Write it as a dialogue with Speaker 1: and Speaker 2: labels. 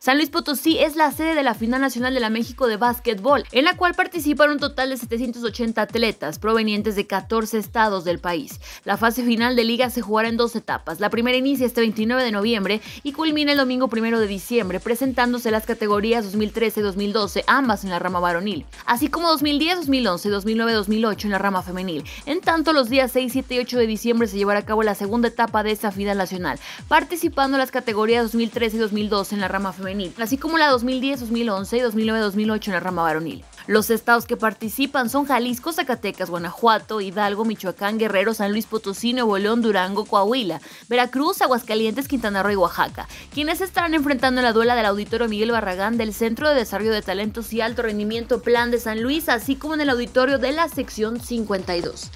Speaker 1: San Luis Potosí es la sede de la final nacional de la México de básquetbol, en la cual participan un total de 780 atletas provenientes de 14 estados del país. La fase final de liga se jugará en dos etapas. La primera inicia este 29 de noviembre y culmina el domingo 1 de diciembre, presentándose las categorías 2013 y 2012, ambas en la rama varonil, así como 2010, 2011, 2009, 2008 en la rama femenil. En tanto, los días 6, 7 y 8 de diciembre se llevará a cabo la segunda etapa de esta final nacional, participando las categorías 2013 y 2012 en la rama femenil así como la 2010, 2011 y 2009, 2008 en la rama varonil. Los estados que participan son Jalisco, Zacatecas, Guanajuato, Hidalgo, Michoacán, Guerrero, San Luis Potosí, Nuevo León, Durango, Coahuila, Veracruz, Aguascalientes, Quintana Roo y Oaxaca, quienes estarán enfrentando la duela del auditorio Miguel Barragán del Centro de Desarrollo de Talentos y Alto Rendimiento Plan de San Luis, así como en el auditorio de la sección 52.